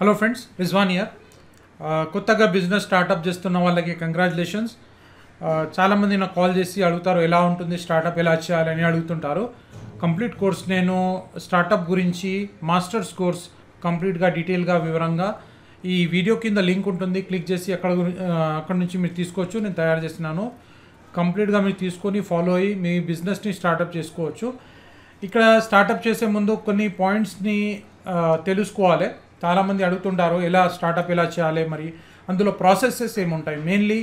hello friends Rizwan year కొత్తగా business startup చేస్తున్న వాళ్ళకి కంగ్రాచులేషన్స్ uh, చాలామంది నాకు కాల్ చేసి అడుగుతారు ఎలా ఉంటుంది స్టార్టప్ ఎలా చేయాలని అడుగుతుంటారు కంప్లీట్ కోర్స్ నేను స్టార్టప్ గురించి మాస్టర్స్ కోర్స్ కంప్లీట్గా డీటెయిల్గా వివరంగా ఈ వీడియో కింద లింక్ ఉంటుంది క్లిక్ చేసి అక్కడ అక్కడ నుంచి మీరు తీసుకోవచ్చు నేను తయారు చేస్తున్నాను కంప్లీట్గా మీరు తీసుకొని ఫాలో అయ్యి మీ బిజినెస్ని స్టార్టప్ చేసుకోవచ్చు ఇక్కడ స్టార్టప్ చేసే ముందు కొన్ని పాయింట్స్ని తెలుసుకోవాలి చాలామంది అడుగుతుంటారు ఎలా స్టార్టప్ ఎలా చేయాలి మరి అందులో ప్రాసెసెస్ ఏముంటాయి మెయిన్లీ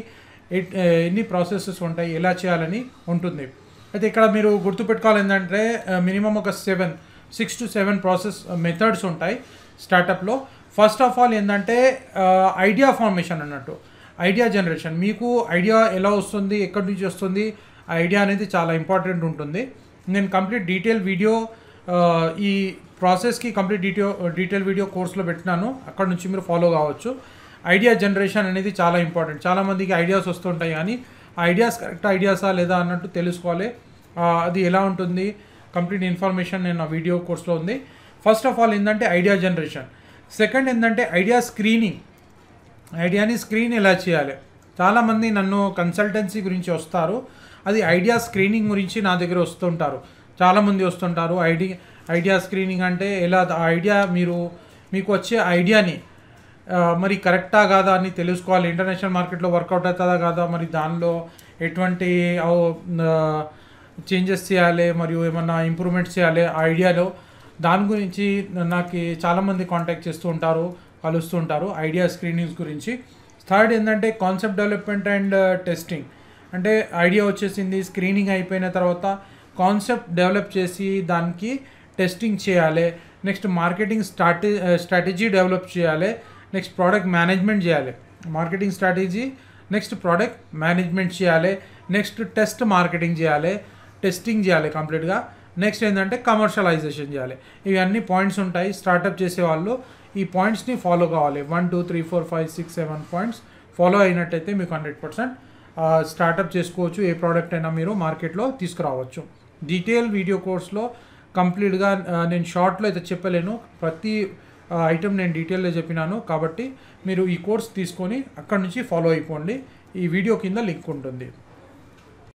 ఎన్ని ప్రాసెసెస్ ఉంటాయి ఎలా చేయాలని ఉంటుంది అయితే ఇక్కడ మీరు గుర్తుపెట్టుకోవాలి ఏంటంటే మినిమం ఒక seven six to seven process methods ఉంటాయి స్టార్టప్లో ఫస్ట్ ఆఫ్ ఆల్ ఏంటంటే ఐడియా ఫార్మేషన్ అన్నట్టు ఐడియా జనరేషన్ మీకు ఐడియా ఎలా వస్తుంది ఎక్కడి నుంచి వస్తుంది ఐడియా అనేది చాలా ఇంపార్టెంట్ ఉంటుంది నేను కంప్లీట్ డీటెయిల్ వీడియో ఈ ప్రాసెస్కి కంప్లీట్ డీటెయిల్ డీటెయిల్ వీడియో కోర్సులో పెట్టినాను అక్కడ నుంచి మీరు ఫాలో కావచ్చు ఐడియా జనరేషన్ అనేది చాలా ఇంపార్టెంట్ చాలామందికి ఐడియాస్ వస్తుంటాయి కానీ ఐడియాస్ కరెక్ట్ ఐడియాసా లేదా అన్నట్టు తెలుసుకోవాలి అది ఎలా ఉంటుంది కంప్లీట్ ఇన్ఫర్మేషన్ నేను ఆ వీడియో కోర్స్లో ఉంది ఫస్ట్ ఆఫ్ ఆల్ ఏంటంటే ఐడియా జనరేషన్ సెకండ్ ఏంటంటే ఐడియా స్క్రీనింగ్ ఐడియాని స్క్రీన్ ఎలా చేయాలి చాలామంది నన్ను కన్సల్టెన్సీ గురించి వస్తారు అది ఐడియా స్క్రీనింగ్ గురించి నా దగ్గర వస్తుంటారు చాలామంది వస్తుంటారు ఐడి ఐడియా స్క్రీనింగ్ అంటే ఎలా ఐడియా మీరు మీకు వచ్చే ఐడియాని మరి కరెక్టా కాదా అని తెలుసుకోవాలి ఇంటర్నేషనల్ మార్కెట్లో వర్కౌట్ అవుతుందా కాదా మరి దానిలో ఎటువంటి చేంజెస్ చేయాలి మరియు ఏమన్నా ఇంప్రూవ్మెంట్స్ చేయాలి ఐడియాలో దాని గురించి నాకు చాలామంది కాంటాక్ట్ చేస్తూ ఉంటారు కలుస్తూ ఉంటారు ఐడియా స్క్రీనింగ్స్ గురించి థర్డ్ ఏంటంటే కాన్సెప్ట్ డెవలప్మెంట్ అండ్ టెస్టింగ్ అంటే ఐడియా వచ్చేసింది స్క్రీనింగ్ అయిపోయిన తర్వాత కాన్సెప్ట్ డెవలప్ చేసి దానికి టెస్టింగ్ చేయాలి next marketing strate strategy develop చేయాలి నెక్స్ట్ ప్రోడక్ట్ మేనేజ్మెంట్ చేయాలి marketing strategy next product management చేయాలి నెక్స్ట్ టెస్ట్ మార్కెటింగ్ చేయాలి టెస్టింగ్ చేయాలి కంప్లీట్గా నెక్స్ట్ ఏంటంటే కమర్షియలైజేషన్ చేయాలి ఇవన్నీ పాయింట్స్ ఉంటాయి స్టార్టప్ చేసే వాళ్ళు ఈ పాయింట్స్ని ఫాలో కావాలి one two three four five six seven points follow అయినట్టయితే మీకు హండ్రెడ్ పర్సెంట్ స్టార్టప్ చేసుకోవచ్చు ఏ ప్రోడక్ట్ అయినా మీరు మార్కెట్లో తీసుకురావచ్చు డీటెయిల్ వీడియో కోర్స్లో కంప్లీట్గా నేను షార్ట్లో అయితే చెప్పలేను ప్రతి ఐటెం నేను డీటెయిల్లో చెప్పినాను కాబట్టి మీరు ఈ కోర్స్ తీసుకొని అక్కడి నుంచి ఫాలో అయిపోండి ఈ వీడియో కింద లింక్ ఉంటుంది